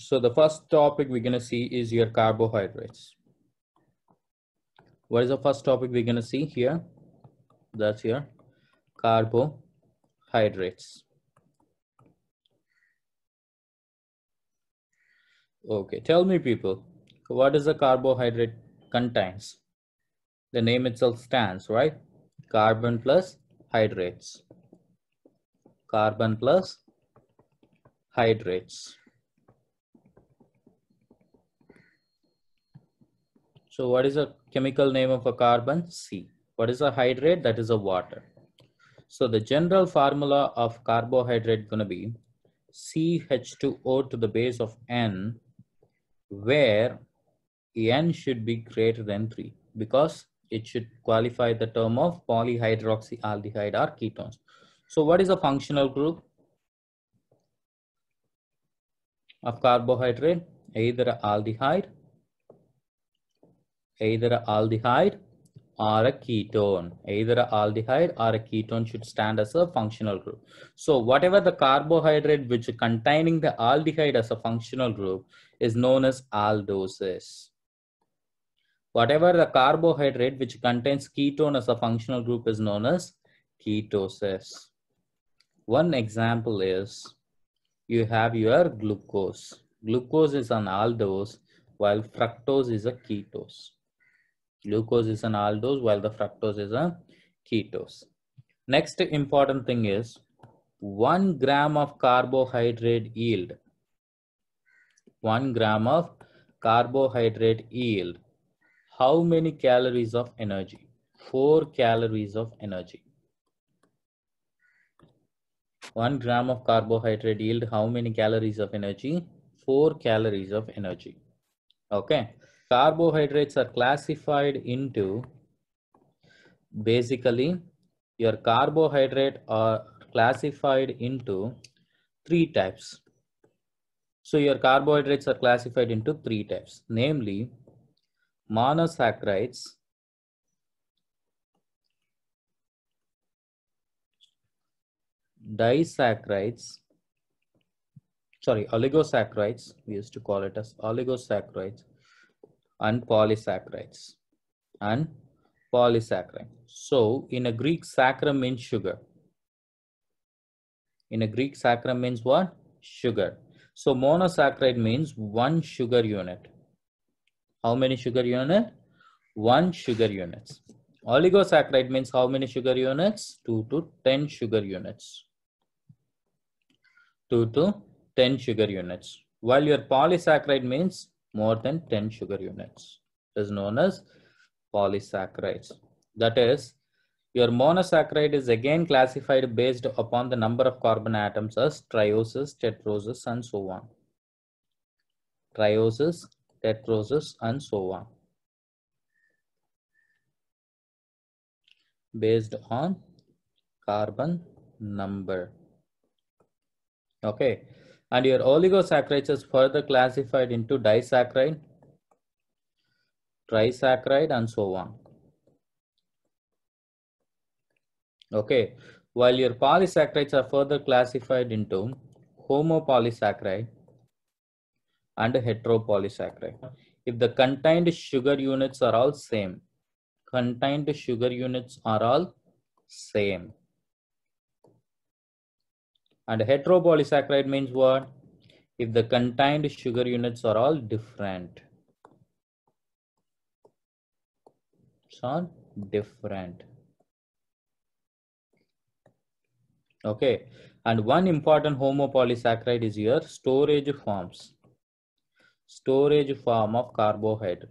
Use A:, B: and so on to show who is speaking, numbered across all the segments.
A: So the first topic we're gonna see is your carbohydrates. What is the first topic we're gonna see here? That's your carbohydrates. Okay, tell me people, what does a carbohydrate contains? The name itself stands, right? Carbon plus hydrates. Carbon plus hydrates. So what is a chemical name of a carbon? C. What is a hydrate? That is a water. So the general formula of carbohydrate gonna be CH2O to the base of N, where N should be greater than three because it should qualify the term of polyhydroxyaldehyde or ketones. So what is a functional group of carbohydrate? Either aldehyde either an aldehyde or a ketone. Either an aldehyde or a ketone should stand as a functional group. So whatever the carbohydrate which containing the aldehyde as a functional group is known as aldoses. Whatever the carbohydrate which contains ketone as a functional group is known as ketosis. One example is you have your glucose. Glucose is an aldose while fructose is a ketose. Glucose is an aldose while the fructose is a ketose. Next important thing is 1 gram of carbohydrate yield. 1 gram of carbohydrate yield. How many calories of energy? 4 calories of energy. 1 gram of carbohydrate yield how many calories of energy? 4 calories of energy. Okay carbohydrates are classified into basically your carbohydrate are classified into three types. So your carbohydrates are classified into three types, namely monosaccharides, disaccharides, sorry, oligosaccharides, we used to call it as oligosaccharides, and polysaccharides and polysaccharide. So in a Greek, saccharum means sugar. In a Greek, saccharum means what? Sugar. So monosaccharide means one sugar unit. How many sugar unit? One sugar units. Oligosaccharide means how many sugar units? 2 to 10 sugar units. 2 to 10 sugar units. While your polysaccharide means more than 10 sugar units is known as polysaccharides. That is, your monosaccharide is again classified based upon the number of carbon atoms as trioses, tetroses, and so on. Trioses, tetroses, and so on. Based on carbon number. Okay, and your oligosaccharides is further classified into disaccharide, trisaccharide, and so on. Okay, while your polysaccharides are further classified into homopolysaccharide and heteropolysaccharide. If the contained sugar units are all same, contained sugar units are all same. And heteropolysaccharide means what? If the contained sugar units are all different. So different. Okay. And one important homopolysaccharide is your storage forms. Storage form of carbohydrate.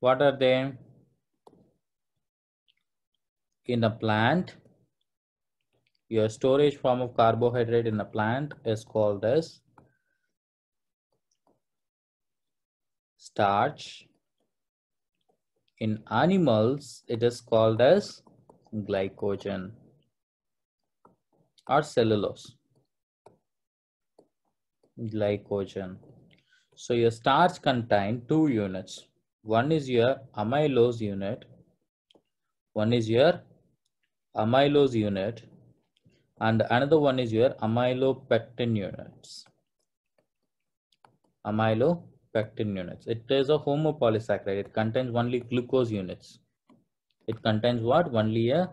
A: What are they? in a plant, your storage form of carbohydrate in a plant is called as starch. In animals, it is called as glycogen or cellulose. Glycogen. So your starch contain two units. One is your amylose unit. One is your amylose unit and another one is your amylopectin units. Amylopectin units. It is a homopolysaccharide. It contains only glucose units. It contains what? Only a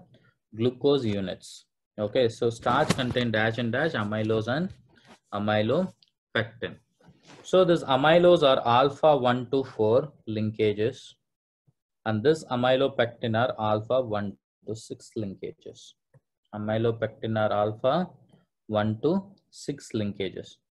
A: glucose units. Okay, so starch contain dash and dash amylose and amylopectin. So this amylose are alpha 1 to 4 linkages and this amylopectin are alpha 1 those six linkages. Amylopectin are alpha 1 to 6 linkages.